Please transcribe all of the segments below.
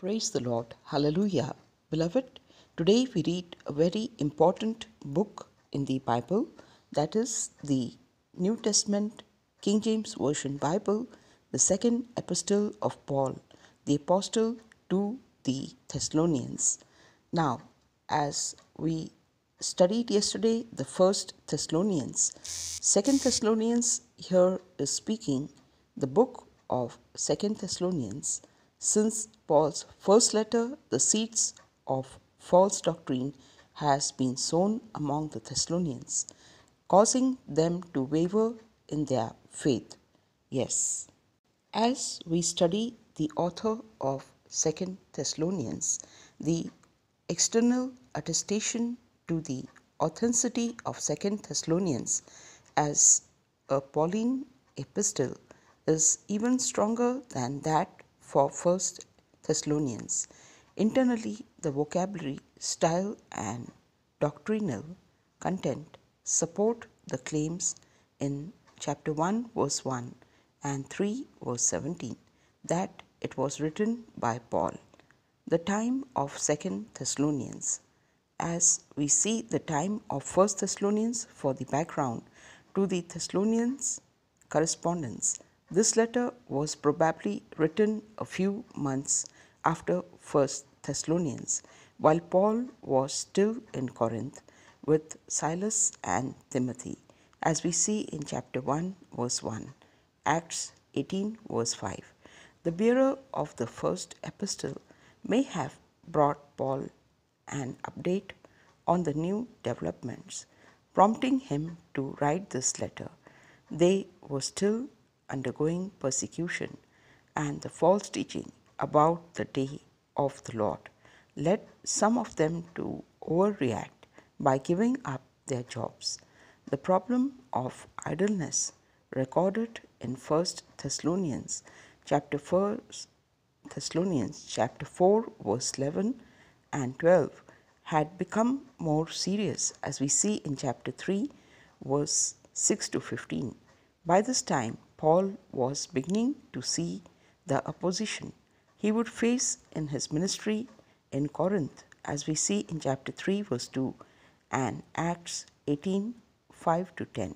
Praise the Lord. Hallelujah. Beloved, today we read a very important book in the Bible that is the New Testament King James Version Bible, the second epistle of Paul, the apostle to the Thessalonians. Now, as we studied yesterday the first Thessalonians, second Thessalonians here is speaking the book of second Thessalonians since Paul's first letter, the seeds of false doctrine has been sown among the Thessalonians, causing them to waver in their faith. Yes. As we study the author of 2nd Thessalonians, the external attestation to the authenticity of 2nd Thessalonians as a Pauline epistle is even stronger than that for 1st Thessalonians. Internally, the vocabulary, style, and doctrinal content support the claims in chapter 1, verse 1 and 3, verse 17 that it was written by Paul. The time of 2nd Thessalonians. As we see the time of 1st Thessalonians for the background to the Thessalonians correspondence this letter was probably written a few months after 1 Thessalonians, while Paul was still in Corinth with Silas and Timothy, as we see in chapter 1, verse 1, Acts 18, verse 5. The bearer of the first epistle may have brought Paul an update on the new developments, prompting him to write this letter. They were still undergoing persecution and the false teaching about the day of the Lord led some of them to overreact by giving up their jobs. The problem of idleness recorded in 1 Thessalonians chapter 4 Thessalonians chapter 4 verse 11 and 12 had become more serious as we see in chapter 3 verse 6 to 15. By this time Paul was beginning to see the opposition he would face in his ministry in Corinth, as we see in chapter 3, verse 2, and Acts 18 5 to 10.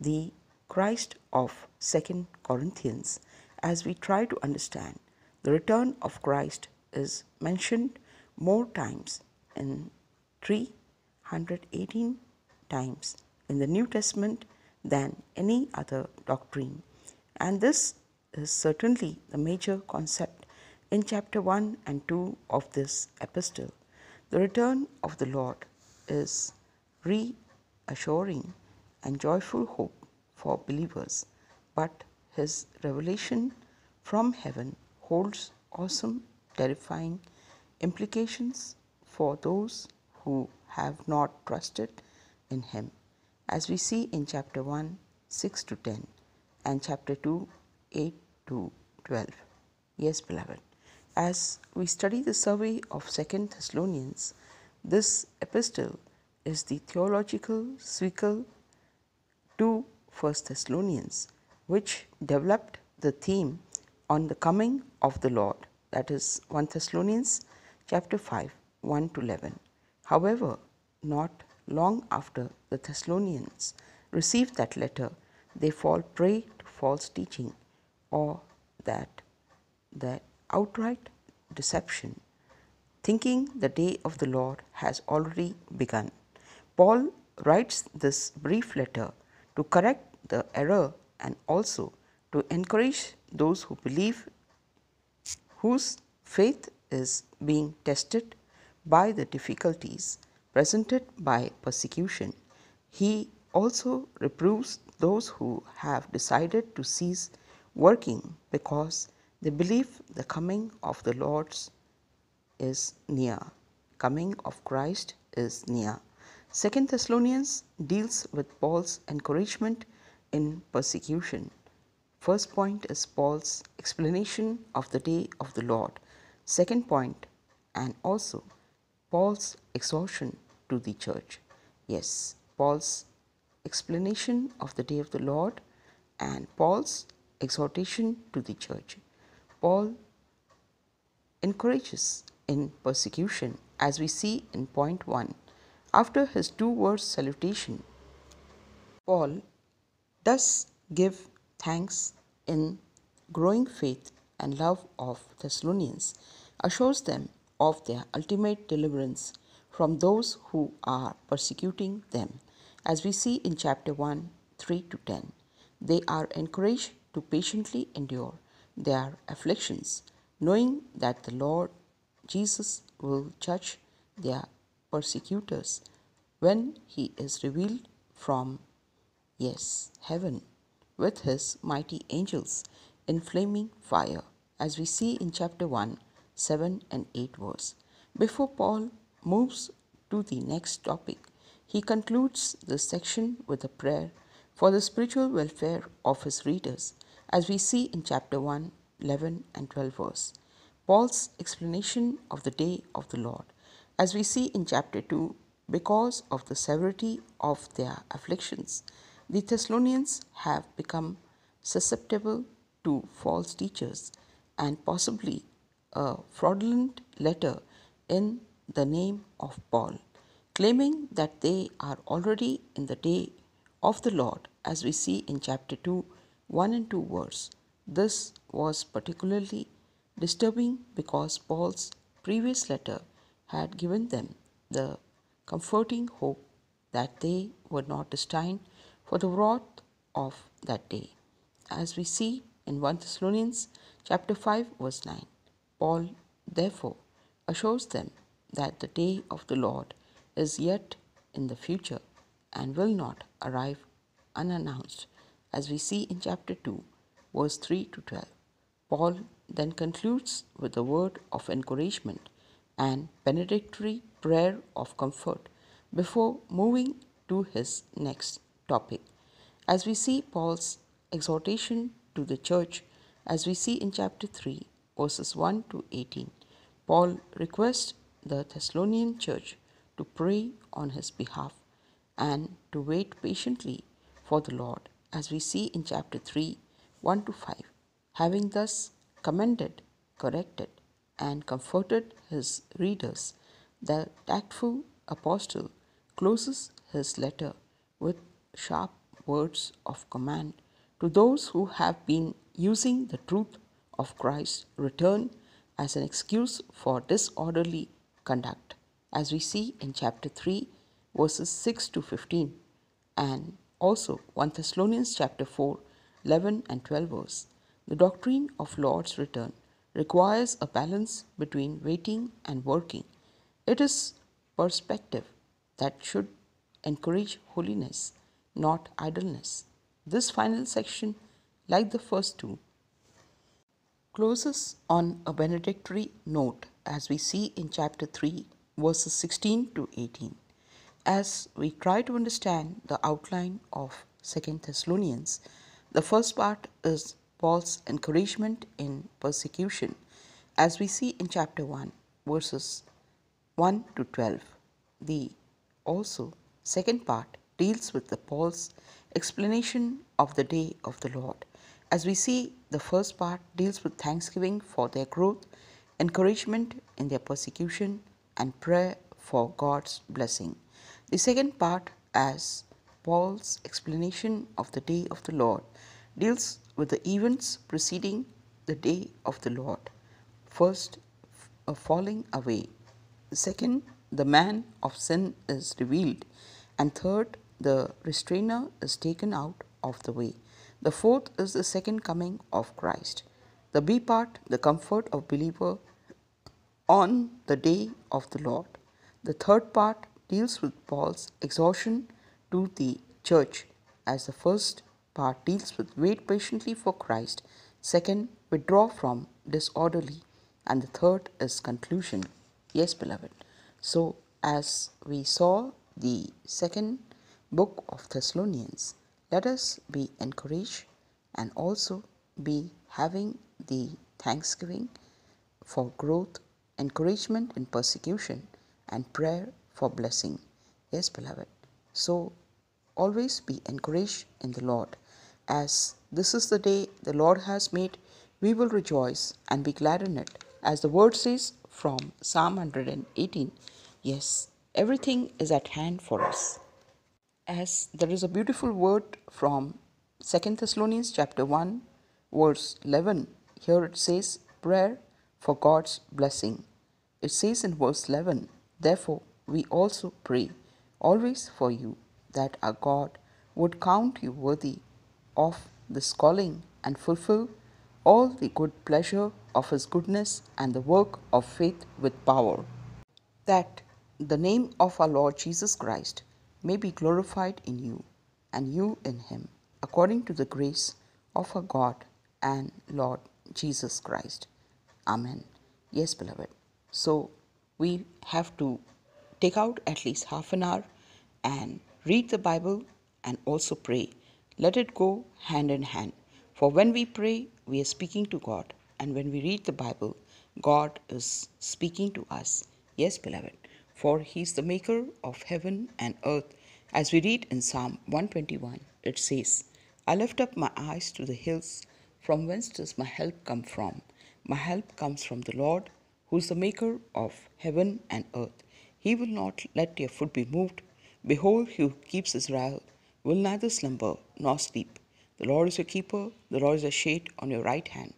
The Christ of 2nd Corinthians, as we try to understand, the return of Christ is mentioned more times in 318 times in the New Testament than any other doctrine. And this is certainly the major concept in chapter 1 and 2 of this epistle. The return of the Lord is reassuring and joyful hope for believers, but his revelation from heaven holds awesome, terrifying implications for those who have not trusted in him as we see in chapter 1 6 to 10 and chapter 2 8 to 12. Yes, beloved, as we study the survey of 2nd Thessalonians, this epistle is the theological sequel to 1st Thessalonians, which developed the theme on the coming of the Lord, that is 1 Thessalonians chapter 5 1 to 11. However, not long after the Thessalonians receive that letter, they fall prey to false teaching or that the outright deception, thinking the day of the Lord has already begun. Paul writes this brief letter to correct the error and also to encourage those who believe whose faith is being tested by the difficulties presented by persecution. He also reproves those who have decided to cease working because they believe the coming of the Lord is near. Coming of Christ is near. Second Thessalonians deals with Paul's encouragement in persecution. First point is Paul's explanation of the day of the Lord. Second point, and also Paul's exhortation to the church. Yes, Paul's explanation of the day of the Lord and Paul's exhortation to the church. Paul encourages in persecution as we see in point 1. After his two words salutation, Paul does give thanks in growing faith and love of Thessalonians, assures them of their ultimate deliverance from those who are persecuting them, as we see in chapter 1 3 to 10. They are encouraged to patiently endure their afflictions, knowing that the Lord Jesus will judge their persecutors when he is revealed from, yes, heaven with his mighty angels in flaming fire, as we see in chapter 1, 7 and 8 verse. Before Paul moves to the next topic, he concludes this section with a prayer for the spiritual welfare of his readers, as we see in chapter 1, 11, and 12 verse. Paul's explanation of the day of the Lord, as we see in chapter 2, because of the severity of their afflictions, the Thessalonians have become susceptible to false teachers and possibly a fraudulent letter in the name of Paul, claiming that they are already in the day of the Lord, as we see in chapter 2, 1 and 2 verse. This was particularly disturbing because Paul's previous letter had given them the comforting hope that they were not destined for the wrath of that day. As we see in 1 Thessalonians chapter 5 verse 9, Paul therefore assures them that the day of the Lord is yet in the future and will not arrive unannounced, as we see in chapter 2, verse 3 to 12. Paul then concludes with a word of encouragement and benedictory prayer of comfort before moving to his next topic. As we see Paul's exhortation to the church, as we see in chapter 3, verses 1 to 18, Paul requests the Thessalonian church to pray on his behalf and to wait patiently for the Lord, as we see in chapter 3 1 to 5. Having thus commended, corrected, and comforted his readers, the tactful apostle closes his letter with sharp words of command to those who have been using the truth of Christ's return as an excuse for disorderly conduct, as we see in chapter 3, verses 6 to 15, and also 1 Thessalonians chapter 4, 11 and 12 verse. The doctrine of Lord's return requires a balance between waiting and working. It is perspective that should encourage holiness, not idleness. This final section, like the first two, closes on a benedictory note as we see in chapter 3, verses 16 to 18, as we try to understand the outline of 2 Thessalonians. The first part is Paul's encouragement in persecution, as we see in chapter 1, verses 1 to 12. The also second part deals with the Paul's explanation of the day of the Lord. As we see, the first part deals with thanksgiving for their growth encouragement in their persecution, and prayer for God's blessing. The second part, as Paul's explanation of the day of the Lord, deals with the events preceding the day of the Lord. First, a falling away. Second, the man of sin is revealed. And third, the restrainer is taken out of the way. The fourth is the second coming of Christ. The B part, the comfort of believer on the day of the Lord. The third part deals with Paul's exhortation to the church, as the first part deals with wait patiently for Christ, second, withdraw from disorderly, and the third is conclusion. Yes, beloved. So, as we saw the second book of Thessalonians, let us be encouraged and also be having the thanksgiving for growth, encouragement in persecution, and prayer for blessing. Yes, beloved. So always be encouraged in the Lord, as this is the day the Lord has made. We will rejoice and be glad in it, as the word says from Psalm 118. Yes, everything is at hand for us. As there is a beautiful word from 2 Thessalonians chapter 1 verse 11 here it says prayer for God's blessing. It says in verse 11, Therefore we also pray always for you that our God would count you worthy of this calling and fulfill all the good pleasure of his goodness and the work of faith with power, that the name of our Lord Jesus Christ may be glorified in you and you in him, according to the grace of our God and Lord Jesus Christ. Amen. Yes, beloved. So we have to take out at least half an hour and read the Bible and also pray. Let it go hand in hand. For when we pray, we are speaking to God. And when we read the Bible, God is speaking to us. Yes, beloved. For He is the maker of heaven and earth. As we read in Psalm 121, it says, I lift up my eyes to the hills from whence does my help come from? My help comes from the Lord, who is the maker of heaven and earth. He will not let your foot be moved. Behold, he who keeps Israel will neither slumber nor sleep. The Lord is your keeper, the Lord is a shade on your right hand.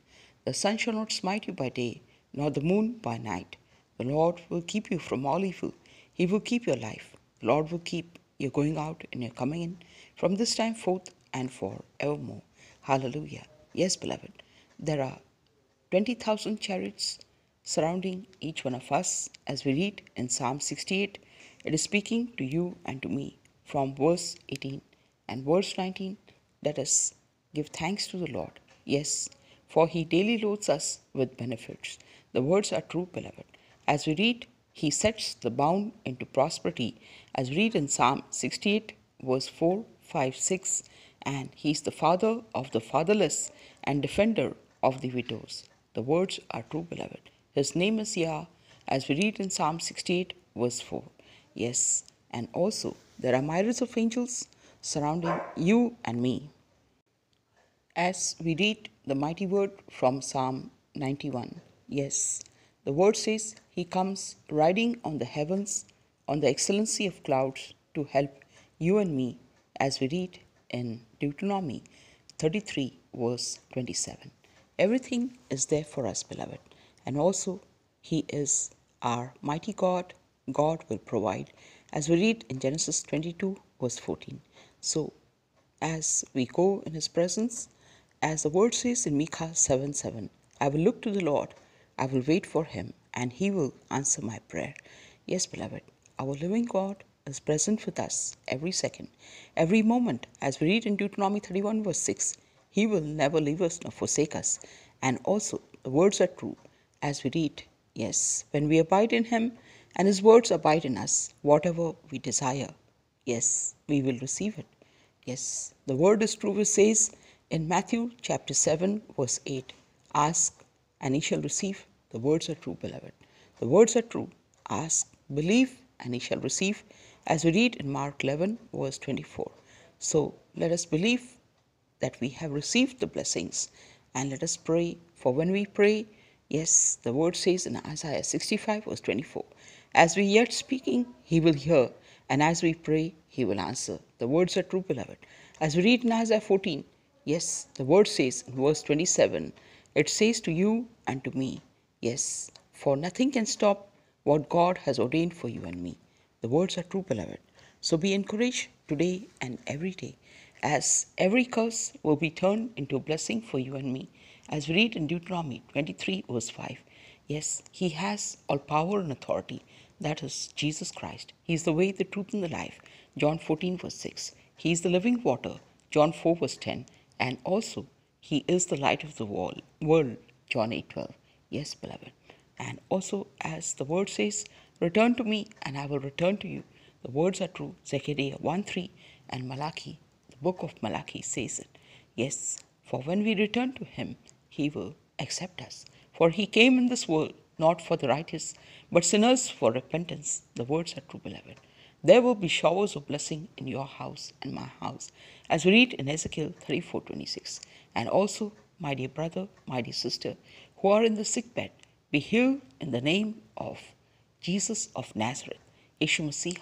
The sun shall not smite you by day, nor the moon by night. The Lord will keep you from all evil. He will keep your life. The Lord will keep your going out and your coming in from this time forth and for evermore. Hallelujah. Yes, beloved, there are 20,000 chariots surrounding each one of us as we read in Psalm 68. It is speaking to you and to me from verse 18 and verse 19. Let us give thanks to the Lord. Yes, for he daily loads us with benefits. The words are true, beloved. As we read, he sets the bound into prosperity. As we read in Psalm 68, verse 4, 5, 6, and he is the father of the fatherless and defender of the widows. The words are true, beloved. His name is Yah, as we read in Psalm 68, verse 4. Yes, and also there are myriads of angels surrounding you and me. As we read the mighty word from Psalm 91. Yes, the word says, He comes riding on the heavens, on the excellency of clouds, to help you and me, as we read in Deuteronomy 33, verse 27. Everything is there for us, beloved, and also He is our mighty God. God will provide, as we read in Genesis 22, verse 14. So, as we go in His presence, as the word says in Micah 7 7, I will look to the Lord, I will wait for Him, and He will answer my prayer. Yes, beloved, our living God is present with us every second, every moment. As we read in Deuteronomy 31, verse 6, He will never leave us nor forsake us. And also, the words are true as we read, Yes, when we abide in Him and His words abide in us, whatever we desire, yes, we will receive it. Yes, the word is true, which says in Matthew chapter 7, verse 8, Ask and He shall receive. The words are true, beloved. The words are true. Ask, believe, and He shall receive as we read in Mark 11, verse 24. So let us believe that we have received the blessings and let us pray. For when we pray, yes, the word says in Isaiah 65, verse 24, as we yet speaking, he will hear, and as we pray, he will answer. The words are true, beloved. As we read in Isaiah 14, yes, the word says in verse 27, it says to you and to me, yes, for nothing can stop what God has ordained for you and me. The words are true, beloved. So be encouraged today and every day, as every curse will be turned into a blessing for you and me. As we read in Deuteronomy 23, verse 5, yes, He has all power and authority. That is Jesus Christ. He is the way, the truth, and the life. John 14, verse 6. He is the living water. John 4, verse 10. And also, He is the light of the world. John 8, 12. Yes, beloved. And also, as the word says, Return to me, and I will return to you. The words are true. Zechariah 1 3 and Malachi, the book of Malachi says it. Yes, for when we return to him, he will accept us. For he came in this world not for the righteous, but sinners for repentance. The words are true, beloved. There will be showers of blessing in your house and my house, as we read in Ezekiel 34 26. And also, my dear brother, my dear sister, who are in the sick bed, be healed in the name of Jesus of Nazareth, Yeshu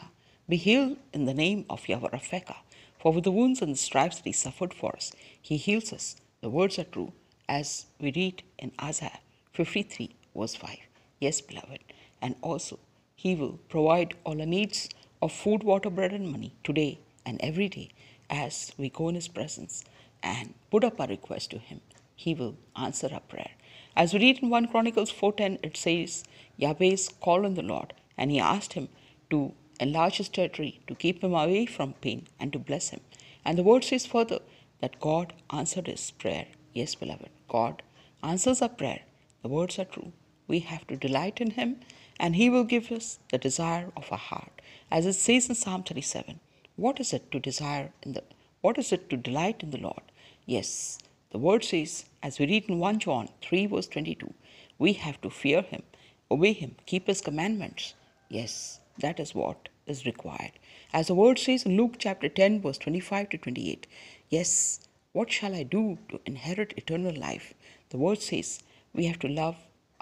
be healed in the name of Yahweh Raphael. For with the wounds and the stripes that he suffered for us, he heals us. The words are true, as we read in Isaiah 53, verse 5. Yes, beloved, and also he will provide all our needs of food, water, bread, and money today and every day as we go in his presence and put up our request to him. He will answer our prayer as we read in 1 Chronicles 4:10, it says, Yahweh's called on the Lord, and he asked him to enlarge his territory, to keep him away from pain, and to bless him. And the word says further that God answered his prayer. Yes, beloved, God answers our prayer. The words are true. We have to delight in him, and he will give us the desire of our heart. As it says in Psalm 37, what is it to desire in the what is it to delight in the Lord? Yes, the word says, as we read in 1 John 3, verse 22, we have to fear him, obey him, keep his commandments. Yes, that is what is required. As the word says in Luke chapter 10, verse 25 to 28, yes, what shall I do to inherit eternal life? The word says we have to love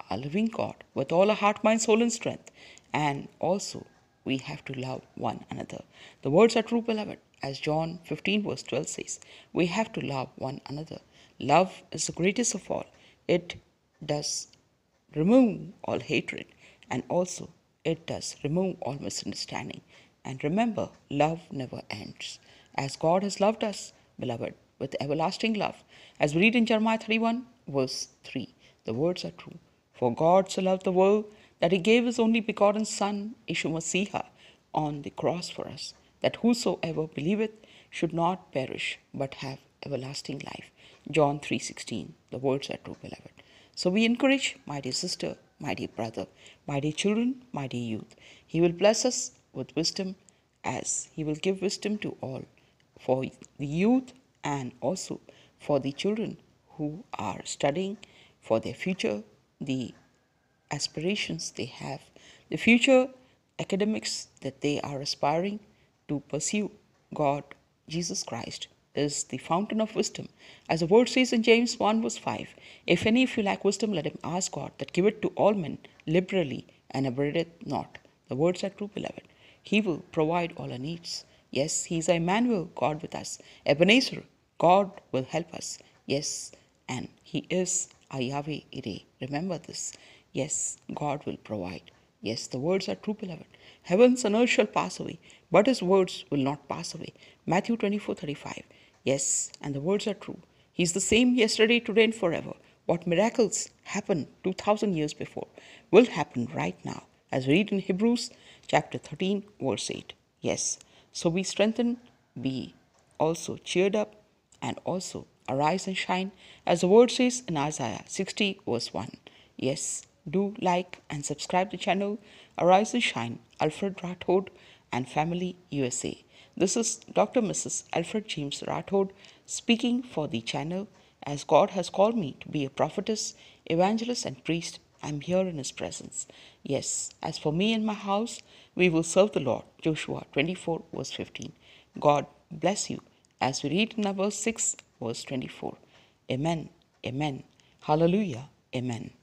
our living God with all our heart, mind, soul, and strength, and also we have to love one another. The words are true, beloved. As John 15, verse 12 says, we have to love one another. Love is the greatest of all. It does remove all hatred and also it does remove all misunderstanding. And remember, love never ends. As God has loved us, beloved, with everlasting love. As we read in Jeremiah 31, verse 3, the words are true. For God so loved the world that he gave his only begotten Son, Ishmael, on the cross for us that whosoever believeth should not perish but have everlasting life. John 3:16. The words are true, beloved. So we encourage, my dear sister, my dear brother, my dear children, my dear youth. He will bless us with wisdom as he will give wisdom to all for the youth and also for the children who are studying for their future, the aspirations they have, the future academics that they are aspiring to pursue God, Jesus Christ is the fountain of wisdom. As the word says in James 1 verse 5, If any of you lack wisdom, let him ask God that giveth to all men liberally and abrideth not. The words are true, beloved. He will provide all our needs. Yes, He is Emmanuel, God with us. Ebenezer, God will help us. Yes, and He is Yahweh Ire. Remember this. Yes, God will provide. Yes, the words are true, beloved. Heavens and earth shall pass away, but his words will not pass away. Matthew 24 35. Yes, and the words are true. He is the same yesterday, today, and forever. What miracles happened 2000 years before will happen right now, as we read in Hebrews chapter 13, verse 8. Yes, so be strengthened, be also cheered up, and also arise and shine, as the word says in Isaiah 60, verse 1. Yes, do like and subscribe the channel Arise and Shine, Alfred Rathod and Family USA. This is Dr. Mrs. Alfred James Rathod speaking for the channel. As God has called me to be a prophetess, evangelist, and priest, I'm here in His presence. Yes, as for me and my house, we will serve the Lord. Joshua 24, verse 15. God bless you, as we read in verse 6, verse 24. Amen. Amen. Hallelujah. Amen.